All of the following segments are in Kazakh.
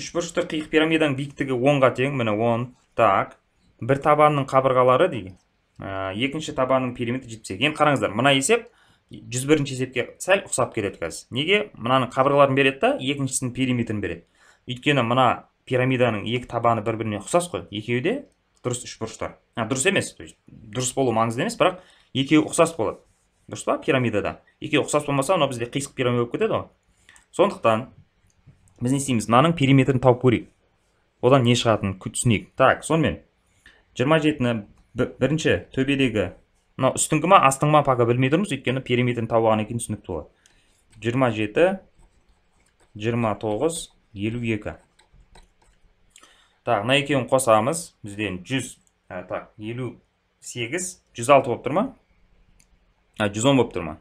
үшбұрышты қиық пирамиданың биіктігі онға тең міне он так бір табанның қабырғалары деген ә, екінші табанның периметрі жетпіс екі енді қараңыздар мына есеп жүз бірінші есепке сәл ұқсап келеді қазір неге мынаның қабырғаларын береді да екіншісінің периметрін береді өйткені мына пирамиданың екі табаны бір біріне ұқсас қой екеуі де дұрыс үшбұрыштар дұрыс емес то есть дұрыс болу маңызды емес бірақ екеуі ұқсас болады дұрыс па пирамидада екеуі ұқсас болмаса мынау бізде қисық пирамида болып кетеді ғой сондықтан Біз не істейміз? наның периметрін тауып көрейік. Одан не шығатын күтсінек. Так, сонымен 27-ні бірінші төбедегі мынау үстіңгі ма, астыңғы ма пақа білмей тұрмыз, өйткені периметрін тауып алған екен түсінікті ғой. 27 29 52. Так, мына екеуін қосамыз. Бізден 100, так, 58 106 болып тұр ма? 110 болып тұр ма?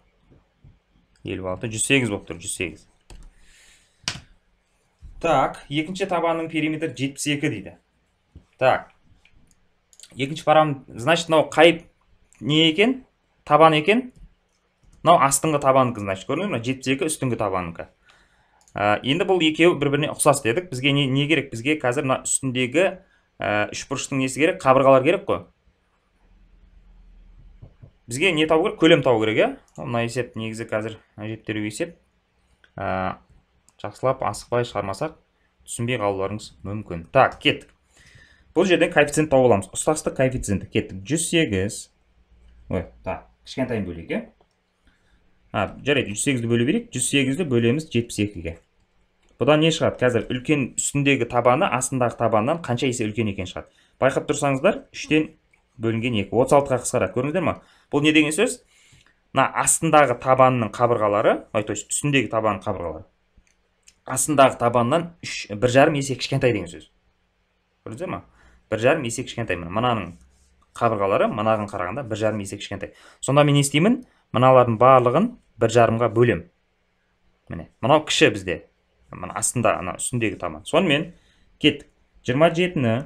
56 108 болып тұр, 108 так екінші табанның периметрі 72 дейді так екінші парам значит нау, қайып, не екен табан екен нау, астыңғы табанынғы, значит көрдіңіз нау 72 үстіңгі табаныкі ә, енді бұл екеу бір біріне ұқсас дедік бізге не, керек бізге қазір нау үстіндегі ә, үш үшбұрыштың несі керек қабырғалар керек қой бізге не табу керек көлем табу керек иә мына есеп негізі қазір есеп ә, жақсылап асықпай шығармасақ түсінбей қалуларыңыз мүмкін так кеттік бұл жерден коэффициент тауып аламыз ұстастық коэффициенті кеттік 108 ой так кішкентайын бөлейік иә а жарайды жүз сегізді бөле берейік жүз сегізді бөлеміз жетпіс екіге бұдан не шығады қазір үлкен үстіндегі табаны астындағы табаннан қанша есе үлкен екен шығады байқап тұрсаңыздар үштен бөлінген екі отыз алтыға қысқарады көрдіңіздер ма бұл не деген сөз мына астындағы табанның қабырғалары ой то есть үстіндегі табанның қабырғалары астындағы табаннан үш бір жарым есе кішкентай деген сөз көрдіңіздер ма бір жарым есе кішкентай міне мынаның қабырғалары мынаған қарағанда бір жарым есе кішкентай сонда мен не істеймін мыналардың барлығын бір жарымға бөлем міне мынау кіші бізде мына астында ана үстіндегі табан сонымен кеттік жиырма жетіні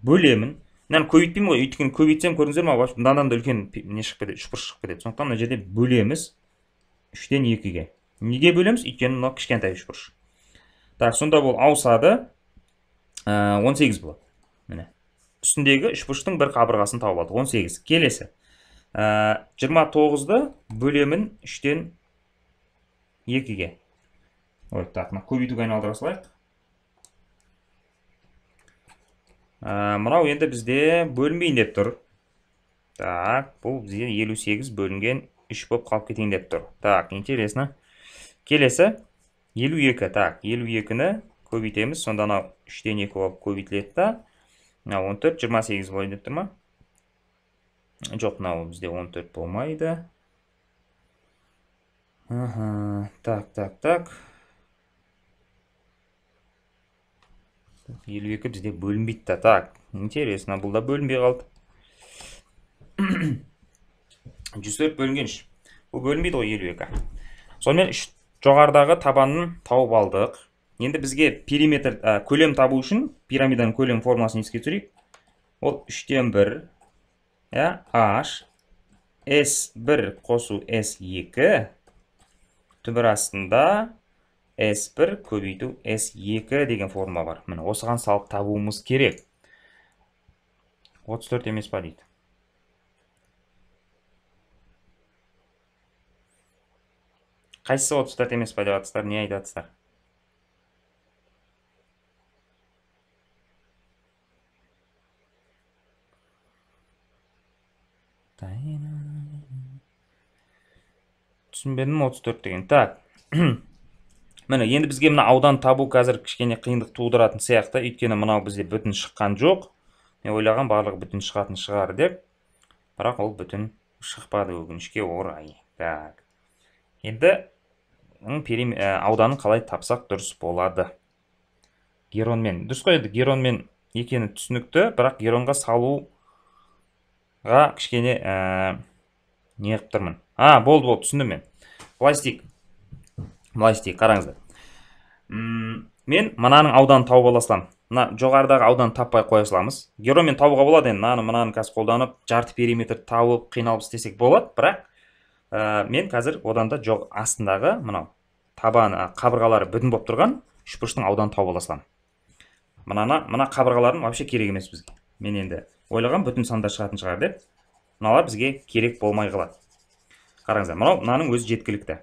бөлемін мынаны көбейтпеймін ғой өйткені көбейтсем көрдіңіздер ма мынадан да үлкен не шығып кетеді үшбұрыш шығып кетеді сондықтан мына жерде бөлеміз үштен екіге неге бөлеміз өйткені мынау кішкентай үшбұрыш так сонда бұл ауысады э, он 18 болады міне үстіндегі үшбұрыштың бір қабырғасын тауып алдық 18 келесі 29-ды э, бөлемін 3 екіге 2-ге ой так мына көбейтуге айналдыра салайық э, мынау енді бізде бөлінбейін деп тұр так бұл елу 58 бөлінген үш болып қалып кетейін деп тұр так интересно келесі 52, так 52-ні көбейтеміз сонда анау үштен екі болып көбейтіледі да мына он болады деп тұр ма жоқ мынау бізде 14 болмайды Ага, так, так, так. 52 бізде бөлінбейді да. Так, интересно, бұл да бөлінбей қалды. 104 бөлінгенші. Бұл бөлінбейді ғой 52. Сонымен жоғарыдағы табанын тауып алдық енді бізге периметр ә, көлем табу үшін пирамиданың көлем формасын еске түсірейік ол үштен бір иә h s1 қосу s2 түбір астында s1 көбейту s2 деген форма бар міне осыған салып табуымыз керек 34 емес па дейді қайсысы отыз төрт емес па деп жатсыздар не айтып жатсыздар түсінбедім отыз төрт деген так міне енді бізге мына аудан табу қазір кішкене қиындық тудыратын сияқты өйткені мынау бізде бүтін шыққан жоқ мен ойлаған барлығы бүтін шығатын шығар деп бірақ ол бүтін шықпады өкінішке орай так енді ә, ауданын қалай тапсақ дұрыс болады геронмен дұрыс қой геронмен екені түсінікті бірақ геронға салуға кішкене ә, не тұрмын а болды болды түсіндім мен былай істейік былай істейік мен мынаның ауданын тауып ала саламын мына жоғарыдағы ауданды таппай қоя саламыз геромен табуға болады енді мынаны мынаны қолданып жарты периметр тауып қиналып істесек болады бірақ ә, мен қазір одан да жоқ астындағы мынау табаны қабырғалары бүтін болып тұрған үшбұрыштың ауданын тауып ала саламын мынаны мына қабырғалардың вообще керек емес бізге мен енді ойлаған бүтін сандар шығатын шығар деп мыналар бізге керек болмай қалады қараңыздар мынау мынаның өзі жеткілікті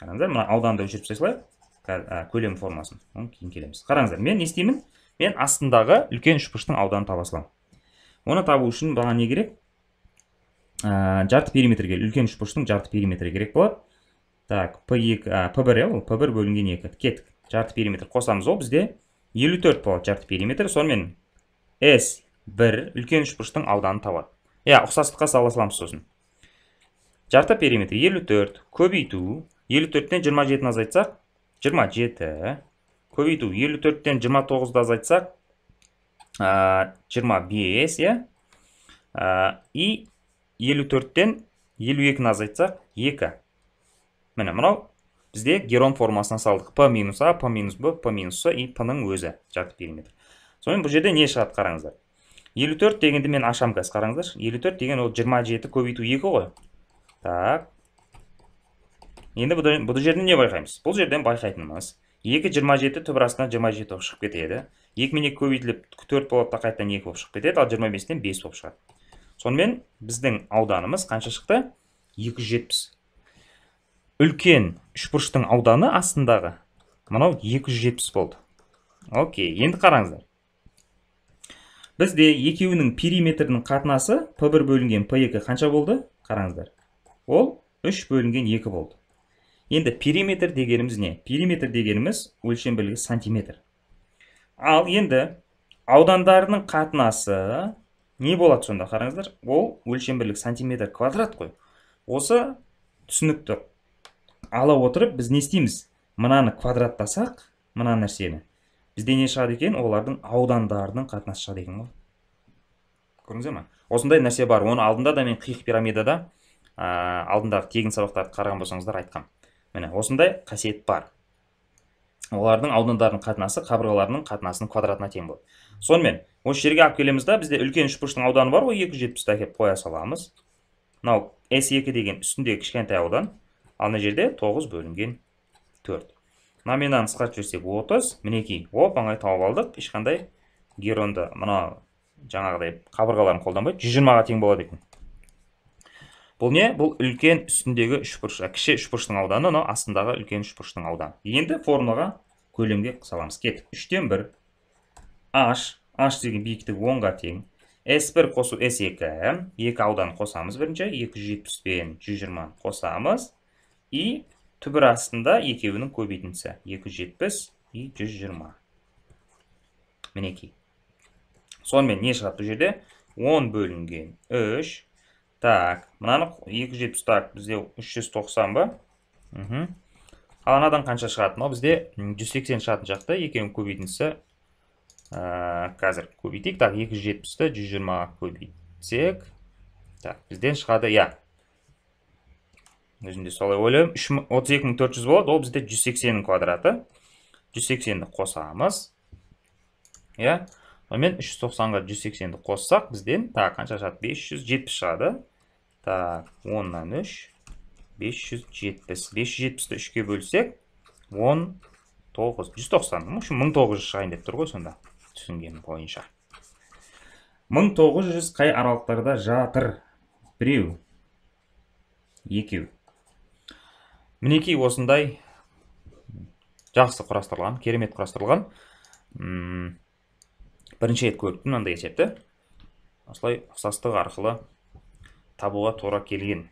қараңыздар мына ауданды өшіріп тастай салайық көлем формасын оны кейін келеміз қараңыздар мен не істеймін мен астындағы үлкен үшбұрыштың ауданын таба саламын оны табу үшін маған не керек ә, жарты периметрге үлкен үшбұрыштың жарты периметрі керек болады так п екі п бір иә ол п бір бөлінген екі кеттік жарты периметр қосамыз ол бізде елу төрт болады жарты периметр сонымен с бір үлкен үшбұрыштың ауданын табады иә ұқсастыққа сала саламыз сосын жарты периметр елу төрт көбейту елу төрттен жиырма жетіні азайтсақ жиырма жеті көбейту елу төрттен жиырма тоғызды азайтсақ жиырма бес иә и елу төрттен елу екіні азайтсақ екі міне мынау бізде герон формасына салдық п минус а п минус б п минус с и п ның өзі жарты периметр сонымен бұл жерде не шығады қараңыздар елу төрт дегенді мен ашам қазір қараңыздаршы елу төрт деген ол жиырма жеті көбейту екі ғой так енді бұл жерден не байқаймыз бұл жерден байқайтынымыз екі жиырма жеті түбір астынан жиырма жеті болып шығып кетеді екі мен екі көбейтіліп төрт болады да қайтадан екі болып шығып кетеді ал жиырма бестен бес болып шығады сонымен біздің ауданымыз қанша шықты 270 үлкен үшбұрыштың ауданы астындағы мынау 270 болды окей енді қараңыздар бізде екеуінің периметрінің қатынасы p1 бөлінген p2 қанша болды қараңыздар ол 3 бөлінген 2 болды енді периметр дегеніміз не периметр дегеніміз өлшем білгі сантиметр ал енді аудандарының қатынасы не болады сонда қараңыздар ол өлшем бірлік сантиметр квадрат қой осы түсінікті ала отырып біз не істейміз мынаны квадраттасақ мына нәрсені бізде не шығады екен олардың аудандарының қатынасы шығады екен ғой көрдіңіздер ма осындай нәрсе бар оны алдында да мен қиық пирамидада ә, алдындағы тегін сабақтарды қараған болсаңыздар айтқам. міне осындай қасиет бар олардың аудандарының қатынасы қабырғаларының қатынасының квадратына тең болады сонымен осы жерге алып келеміз да бізде үлкен үшбұрыштың ауданы бар ғой екі жүз жетпісті әкеліп қоя саламыз мынау с екі деген үстіндегі кішкентай аудан ал мына жерде тоғыз бөлінген төрт мына қысқартып жіберсек отыз мінекей оп оңай тауып алдық ешқандай геронды мына жаңағыдай қабырғаларын қолданбайды жүз жиырмаға тең болады екен бұл не бұл үлкен үстіндегі үшбұрыш кіші үшбұрыштың ауданы мынау астындағы үлкен үшбұрыштың ауданы енді формулаға көлемге саламыз кеттік үштен бір h h деген биіктігі 10-ға тең S1 қосу S2. Екі аудан қосамыз бірінші. 270 пен 120 ны қосамыз. И түбір астында екеуінің көбейтіндісі. 270 и 120. Мінекей. Сонымен не шығады бұл жерде? 10 бөлінген 3. Так, мынаны 270 так, бізде 390 ба? Мхм. қанша шығады? Мынау бізде 180 шығатын жақта екеуінің көбейтіндісі ә, э, қазір көбейтейік так жүз жетпісті жүз жиырмаға көбейтсек так бізден шығады иә өзім де солай ойлаймын отыз екі мың төрт жүз болады ол бізде жүз сексеннің квадраты жүз сексенді қосамыз иә сонымен үш жүз тоқсанға жүз сексенді қоссақ бізден так қанша шығады бес жүз жетпіс шығады так оннан үш бес жүз жетпіс бес жүз жетпісті үшке бөлсек он тоғыз жүз тоқсан в общем мың тоғыз жүз шығайын деп тұр ғой сонда түсінгенім бойынша 1900 қай аралықтарда жатыр біреу екеу мінекей осындай жақсы құрастырылған керемет құрастырылған бірінші рет көріпті мынандай есепті осылай ұқсастық арқылы табуға тура келген